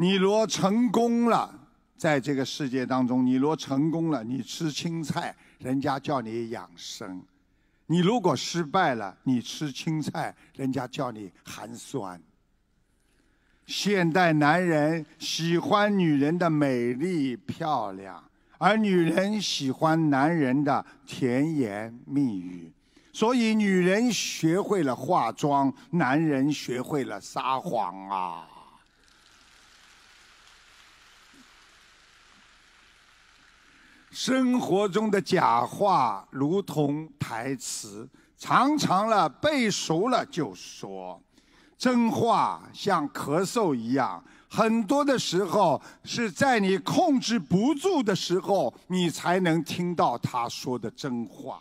你若成功了，在这个世界当中，你若成功了，你吃青菜，人家叫你养生；你如果失败了，你吃青菜，人家叫你寒酸。现代男人喜欢女人的美丽漂亮，而女人喜欢男人的甜言蜜语，所以女人学会了化妆，男人学会了撒谎啊。生活中的假话如同台词，常常了背熟了就说；真话像咳嗽一样，很多的时候是在你控制不住的时候，你才能听到他说的真话。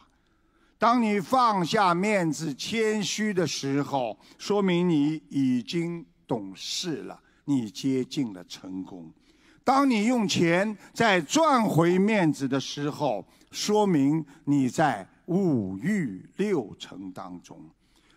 当你放下面子、谦虚的时候，说明你已经懂事了，你接近了成功。当你用钱在赚回面子的时候，说明你在五欲六尘当中；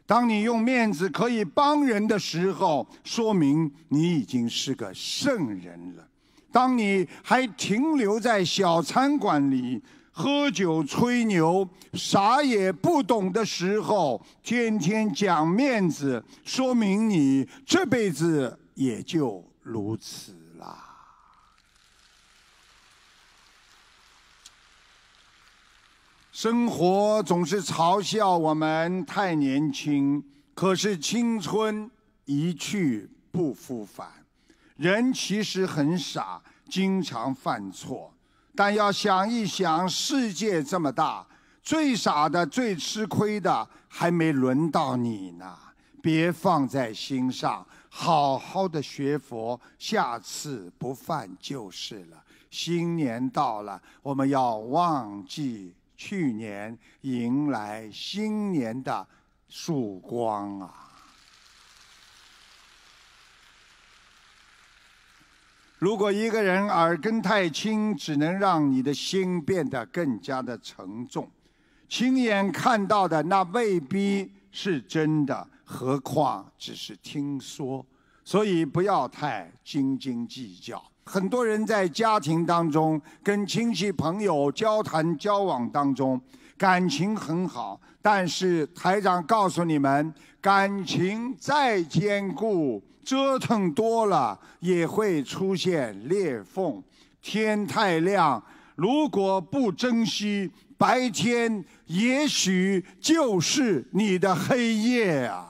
当你用面子可以帮人的时候，说明你已经是个圣人了；当你还停留在小餐馆里喝酒吹牛、啥也不懂的时候，天天讲面子，说明你这辈子也就如此了。生活总是嘲笑我们太年轻，可是青春一去不复返。人其实很傻，经常犯错，但要想一想，世界这么大，最傻的、最吃亏的还没轮到你呢。别放在心上，好好的学佛，下次不犯就是了。新年到了，我们要忘记。去年迎来新年的曙光啊！如果一个人耳根太轻，只能让你的心变得更加的沉重。亲眼看到的那未必是真的，何况只是听说，所以不要太斤斤计较。很多人在家庭当中、跟亲戚朋友交谈交往当中，感情很好。但是台长告诉你们，感情再坚固，折腾多了也会出现裂缝。天太亮，如果不珍惜白天，也许就是你的黑夜啊。